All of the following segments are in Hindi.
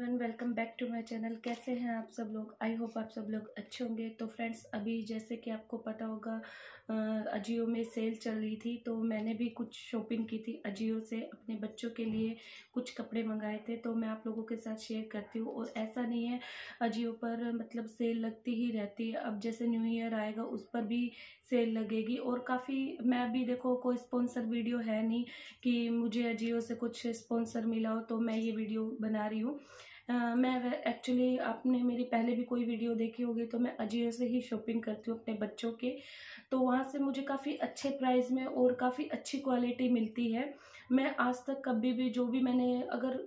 one welcome back to my channel कैसे हैं आप सब लोग आई होप आप सब लोग अच्छे होंगे तो फ्रेंड्स अभी जैसे कि आपको पता होगा अजियो में सेल चल रही थी तो मैंने भी कुछ शॉपिंग की थी अजियो से अपने बच्चों के लिए कुछ कपड़े मंगाए थे तो मैं आप लोगों के साथ शेयर करती हूँ और ऐसा नहीं है अजियो पर मतलब सेल लगती ही रहती है अब जैसे न्यू ईयर आएगा उस पर भी सेल लगेगी और काफ़ी मैं अभी देखो कोई स्पॉन्सर वीडियो है नहीं कि मुझे अजियो से कुछ स्पॉन्सर मिला हो तो मैं ये वीडियो बना रही हूँ मैं एक्चुअली आपने मेरी पहले भी कोई वीडियो देखी होगी तो मैं अजियो से ही शॉपिंग करती हूँ अपने बच्चों के तो वहाँ से मुझे काफ़ी अच्छे प्राइस में और काफ़ी अच्छी क्वालिटी मिलती है मैं आज तक कभी भी जो भी मैंने अगर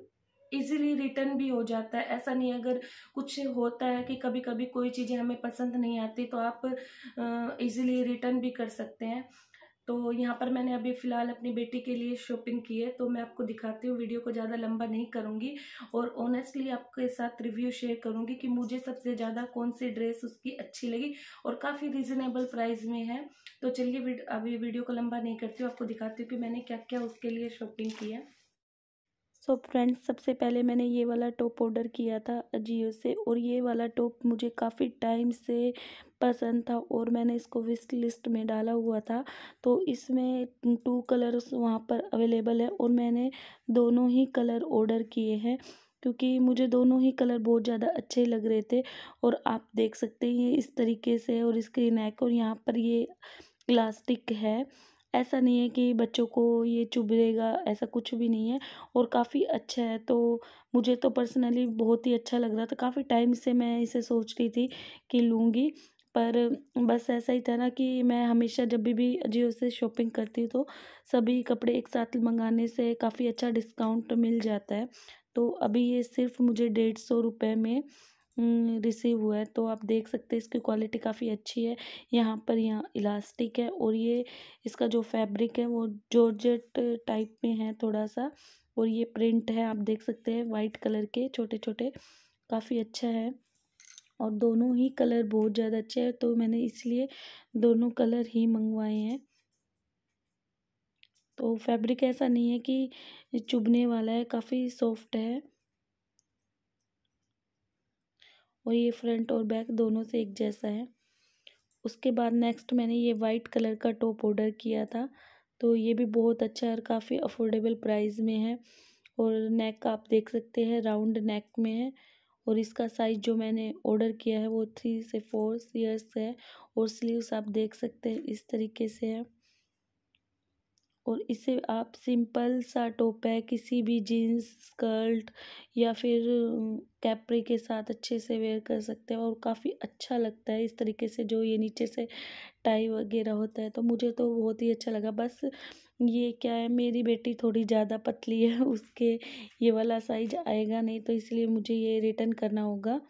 इजीली रिटर्न भी हो जाता है ऐसा नहीं अगर कुछ होता है कि कभी कभी कोई चीज़ें हमें पसंद नहीं आती तो आप इजीली रिटर्न भी कर सकते हैं तो यहाँ पर मैंने अभी फ़िलहाल अपनी बेटी के लिए शॉपिंग की है तो मैं आपको दिखाती हूँ वीडियो को ज़्यादा लंबा नहीं करूँगी और ऑनेस्टली आपके साथ रिव्यू शेयर करूँगी कि मुझे सबसे ज़्यादा कौन सी ड्रेस उसकी अच्छी लगी और काफ़ी रिजनेबल प्राइस में है तो चलिए अभी वीडियो को लंबा नहीं करती हूँ आपको दिखाती हूँ कि मैंने क्या क्या उसके लिए शॉपिंग की है सो so फ्रेंड्स सबसे पहले मैंने ये वाला टॉप ऑर्डर किया था अजियो से और ये वाला टॉप मुझे काफ़ी टाइम से पसंद था और मैंने इसको विस्ट लिस्ट में डाला हुआ था तो इसमें टू कलर्स वहाँ पर अवेलेबल है और मैंने दोनों ही कलर ऑर्डर किए हैं क्योंकि मुझे दोनों ही कलर बहुत ज़्यादा अच्छे लग रहे थे और आप देख सकते हैं ये इस तरीके से और इसके नेक और यहाँ पर ये इलास्टिक है ऐसा नहीं है कि बच्चों को ये चुभ देगा ऐसा कुछ भी नहीं है और काफ़ी अच्छा है तो मुझे तो पर्सनली बहुत ही अच्छा लग रहा था काफ़ी टाइम से मैं इसे सोच रही थी कि लूँगी पर बस ऐसा ही था ना कि मैं हमेशा जब भी भी अजियो से शॉपिंग करती हूँ तो सभी कपड़े एक साथ मंगाने से काफ़ी अच्छा डिस्काउंट मिल जाता है तो अभी ये सिर्फ मुझे डेढ़ सौ रुपये में रिसीव हम्म, हुआ है तो आप देख सकते हैं इसकी क्वालिटी काफ़ी अच्छी है यहाँ पर यहाँ इलास्टिक है और ये इसका जो फैब्रिक है वो जॉर्जेट टाइप में है थोड़ा सा और ये प्रिंट है आप देख सकते हैं वाइट कलर के छोटे छोटे काफ़ी अच्छा है और दोनों ही कलर बहुत ज़्यादा अच्छे हैं तो मैंने इसलिए दोनों कलर ही मंगवाए हैं तो फैब्रिक ऐसा नहीं है कि चुभने वाला है काफ़ी सॉफ्ट है और ये फ्रंट और बैक दोनों से एक जैसा है उसके बाद नेक्स्ट मैंने ये वाइट कलर का टॉप ऑर्डर किया था तो ये भी बहुत अच्छा है और काफ़ी अफोर्डेबल प्राइस में है और नेक आप देख सकते हैं राउंड नेक में है और इसका साइज़ जो मैंने ऑर्डर किया है वो थ्री से फोर ईयर्स है और स्लीव्स आप देख सकते हैं इस तरीके से है और इसे आप सिंपल सा टॉप है किसी भी जीन्स स्कर्ट या फिर कैपरी के साथ अच्छे से वेयर कर सकते हैं और काफ़ी अच्छा लगता है इस तरीके से जो ये नीचे से टाई वगैरह होता है तो मुझे तो बहुत ही अच्छा लगा बस ये क्या है मेरी बेटी थोड़ी ज़्यादा पतली है उसके ये वाला साइज आएगा नहीं तो इसलिए मुझे ये रिटर्न करना होगा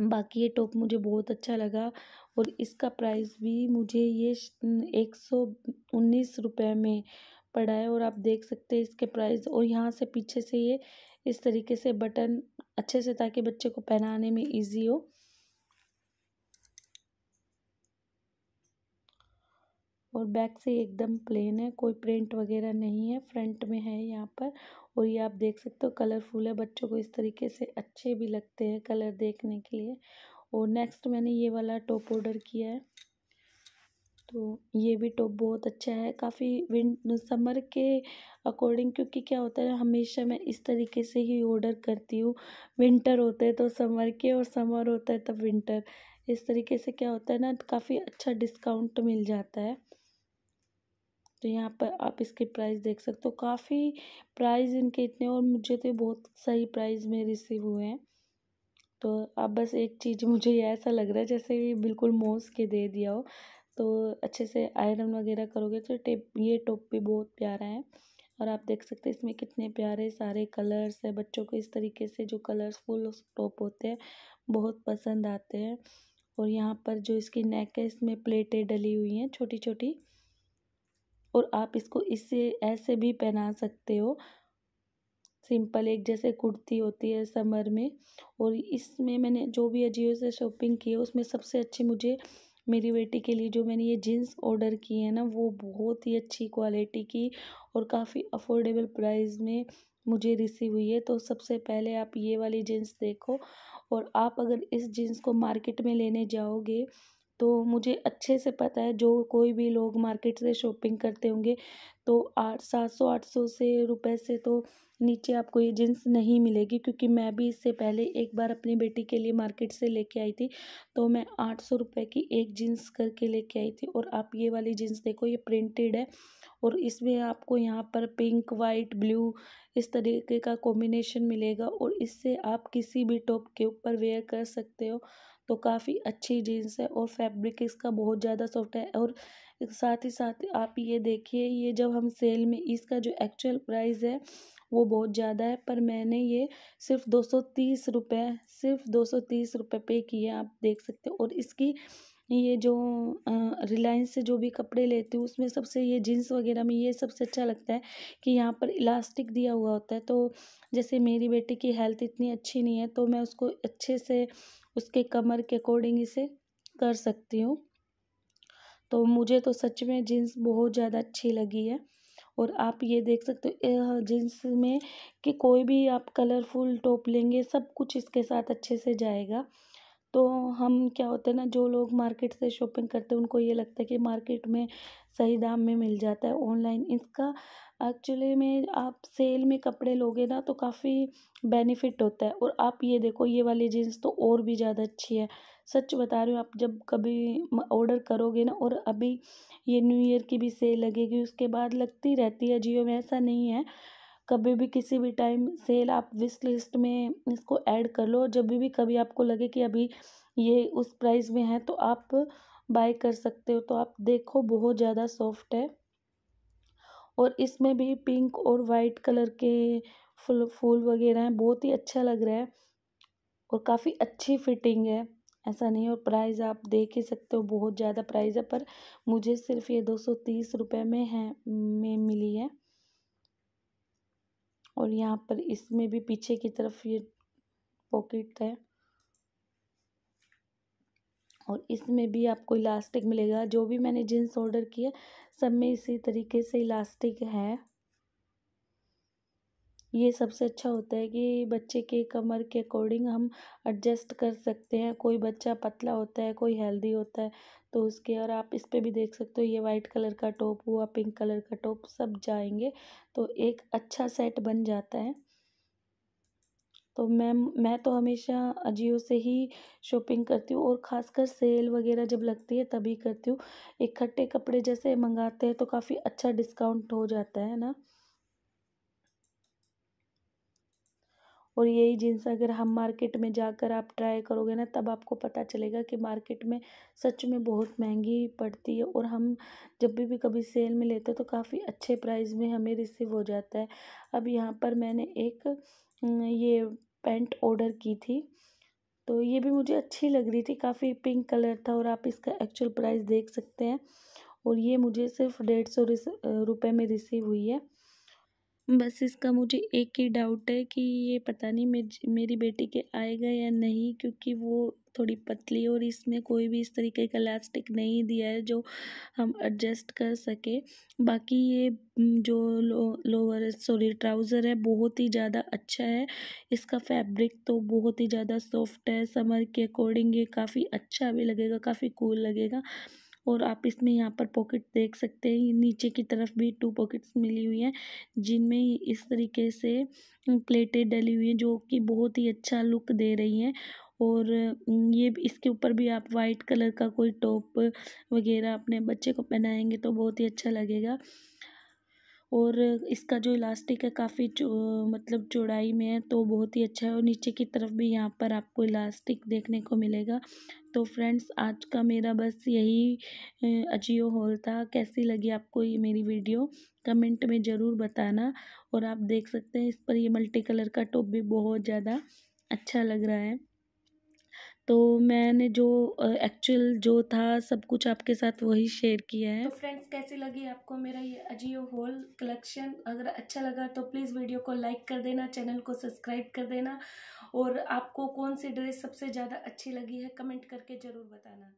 बाकी ये टॉप मुझे बहुत अच्छा लगा और इसका प्राइस भी मुझे ये एक सौ उन्नीस रुपये में पड़ा है और आप देख सकते हैं इसके प्राइस और यहाँ से पीछे से ये इस तरीके से बटन अच्छे से ताकि बच्चे को पहनाने में इजी हो और बैक से एकदम प्लेन है कोई प्रिंट वगैरह नहीं है फ्रंट में है यहाँ पर और ये आप देख सकते हो कलरफुल है बच्चों को इस तरीके से अच्छे भी लगते हैं कलर देखने के लिए और नेक्स्ट मैंने ये वाला टॉप ऑर्डर किया है तो ये भी टॉप बहुत अच्छा है काफ़ी विंड समर के अकॉर्डिंग क्योंकि क्या होता है हमेशा मैं इस तरीके से ही ऑर्डर करती हूँ विंटर होते हैं तो समर के और समर होता है तब विंटर इस तरीके से क्या होता है ना काफ़ी अच्छा डिस्काउंट मिल जाता है तो यहाँ पर आप इसके प्राइस देख सकते हो काफ़ी प्राइस इनके इतने और मुझे तो बहुत सही प्राइस में रिसीव हुए हैं तो अब बस एक चीज़ मुझे ये ऐसा लग रहा है जैसे ये बिल्कुल मोस के दे दिया हो तो अच्छे से आयरन वगैरह करोगे तो टेप ये टॉप भी बहुत प्यारा है और आप देख सकते हैं इसमें कितने प्यारे सारे कलर्स है बच्चों को इस तरीके से जो कलर्सफुल टॉप होते हैं बहुत पसंद आते हैं और यहाँ पर जो इसकी नेक है इसमें प्लेटें डली हुई हैं छोटी छोटी और आप इसको इससे ऐसे भी पहना सकते हो सिंपल एक जैसे कुर्ती होती है समर में और इसमें मैंने जो भी अजियो से शॉपिंग की है उसमें सबसे अच्छी मुझे मेरी बेटी के लिए जो मैंने ये जीन्स ऑर्डर की है ना वो बहुत ही अच्छी क्वालिटी की और काफ़ी अफोर्डेबल प्राइस में मुझे रिसीव हुई है तो सबसे पहले आप ये वाली जीन्स देखो और आप अगर इस जीन्स को मार्केट में लेने जाओगे तो मुझे अच्छे से पता है जो कोई भी लोग मार्केट से शॉपिंग करते होंगे तो आठ सात सौ आठ सौ से रुपए से तो नीचे आपको ये जीन्स नहीं मिलेगी क्योंकि मैं भी इससे पहले एक बार अपनी बेटी के लिए मार्केट से लेके आई थी तो मैं आठ सौ रुपये की एक जीन्स करके लेके आई थी और आप ये वाली जीन्स देखो ये प्रिंटेड है और इसमें आपको यहाँ पर पिंक वाइट ब्लू इस तरीके का कॉम्बिनेशन मिलेगा और इससे आप किसी भी टॉप के ऊपर वेयर कर सकते हो तो काफ़ी अच्छी जीन्स है और फैब्रिक इसका बहुत ज़्यादा सॉफ्ट है और साथ ही साथ आप ये देखिए ये जब हम सेल में इसका जो एक्चुअल प्राइस है वो बहुत ज़्यादा है पर मैंने ये सिर्फ दो सौ तीस रुपये सिर्फ दो सौ तीस रुपये पे किए आप देख सकते हो और इसकी ये जो रिलायंस से जो भी कपड़े लेती हूँ उसमें सबसे ये जीन्स वगैरह में ये सबसे अच्छा लगता है कि यहाँ पर इलास्टिक दिया हुआ होता है तो जैसे मेरी बेटी की हेल्थ इतनी अच्छी नहीं है तो मैं उसको अच्छे से उसके कमर के अकॉर्डिंग इसे कर सकती हूँ तो मुझे तो सच में जीन्स बहुत ज़्यादा अच्छी लगी है और आप ये देख सकते हो जीन्स में कि कोई भी आप कलरफुल टॉप लेंगे सब कुछ इसके साथ अच्छे से जाएगा तो हम क्या होते हैं ना जो लोग मार्केट से शॉपिंग करते हैं उनको ये लगता है कि मार्केट में सही दाम में मिल जाता है ऑनलाइन इसका एक्चुअली में आप सेल में कपड़े लोगे ना तो काफ़ी बेनिफिट होता है और आप ये देखो ये वाली जीन्स तो और भी ज़्यादा अच्छी है सच बता रही हूँ आप जब कभी ऑर्डर करोगे ना और अभी ये न्यू ईयर की भी सेल लगेगी उसके बाद लगती रहती है जियो में ऐसा नहीं है कभी भी किसी भी टाइम सेल आप विस्ट लिस्ट में इसको ऐड कर लो जब भी कभी आपको लगे कि अभी ये उस प्राइस में है तो आप बाय कर सकते हो तो आप देखो बहुत ज़्यादा सॉफ्ट है और इसमें भी पिंक और वाइट कलर के फूल फूल वगैरह हैं बहुत ही अच्छा लग रहा है और काफ़ी अच्छी फिटिंग है ऐसा नहीं और प्राइस आप देख ही सकते हो बहुत ज़्यादा प्राइस है पर मुझे सिर्फ ये दो सौ तीस रुपये में है में मिली है और यहाँ पर इसमें भी पीछे की तरफ ये पॉकेट है और इसमें भी आपको इलास्टिक मिलेगा जो भी मैंने जीन्स ऑर्डर किए सब में इसी तरीके से इलास्टिक है ये सबसे अच्छा होता है कि बच्चे के कमर के अकॉर्डिंग हम एडजस्ट कर सकते हैं कोई बच्चा पतला होता है कोई हेल्दी होता है तो उसके और आप इस पर भी देख सकते हो ये वाइट कलर का टॉप हुआ पिंक कलर का टॉप सब जाएंगे तो एक अच्छा सेट बन जाता है तो मैम मैं तो हमेशा अजियो से ही शॉपिंग करती हूँ और ख़ासकर सेल वगैरह जब लगती है तभी करती हूँ इकट्ठे कपड़े जैसे मंगाते हैं तो काफ़ी अच्छा डिस्काउंट हो जाता है ना और यही जीन्स अगर हम मार्केट में जाकर आप ट्राई करोगे ना तब आपको पता चलेगा कि मार्केट में सच में बहुत महंगी पड़ती है और हम जब भी भी कभी सेल में लेते हैं तो काफ़ी अच्छे प्राइस में हमें रिसीव हो जाता है अब यहाँ पर मैंने एक ये पैंट ऑर्डर की थी तो ये भी मुझे अच्छी लग रही थी काफ़ी पिंक कलर था और आप इसका एक्चुअल प्राइस देख सकते हैं और ये मुझे सिर्फ डेढ़ सौ रुपये में रिसीव हुई है बस इसका मुझे एक ही डाउट है कि ये पता नहीं मेरी मेरी बेटी के आएगा या नहीं क्योंकि वो थोड़ी पतली और इसमें कोई भी इस तरीके का इलास्टिक नहीं दिया है जो हम एडजस्ट कर सके बाकी ये जो लो, लोअर सॉरी ट्राउज़र है बहुत ही ज़्यादा अच्छा है इसका फैब्रिक तो बहुत ही ज़्यादा सॉफ्ट है समर के अकॉर्डिंग ये काफ़ी अच्छा भी लगेगा काफ़ी कूल लगेगा और आप इसमें यहाँ पर पॉकेट देख सकते हैं नीचे की तरफ भी टू पॉकेट्स मिली हुई हैं जिनमें इस तरीके से प्लेटें डली हुई हैं जो कि बहुत ही अच्छा लुक दे रही हैं और ये इसके ऊपर भी आप वाइट कलर का कोई टॉप वगैरह अपने बच्चे को पहनाएंगे तो बहुत ही अच्छा लगेगा और इसका जो इलास्टिक है काफ़ी मतलब चौड़ाई में है तो बहुत ही अच्छा है और नीचे की तरफ भी यहाँ पर आपको इलास्टिक देखने को मिलेगा तो फ्रेंड्स आज का मेरा बस यही अजियो हॉल था कैसी लगी आपको ये मेरी वीडियो कमेंट में ज़रूर बताना और आप देख सकते हैं इस पर ये मल्टी कलर का टॉप भी बहुत ज़्यादा अच्छा लग रहा है तो मैंने जो एक्चुअल जो था सब कुछ आपके साथ वही शेयर किया है तो फ्रेंड्स कैसी लगी आपको मेरा ये अजियो होल कलेक्शन अगर अच्छा लगा तो प्लीज़ वीडियो को लाइक कर देना चैनल को सब्सक्राइब कर देना और आपको कौन सी ड्रेस सबसे ज़्यादा अच्छी लगी है कमेंट करके ज़रूर बताना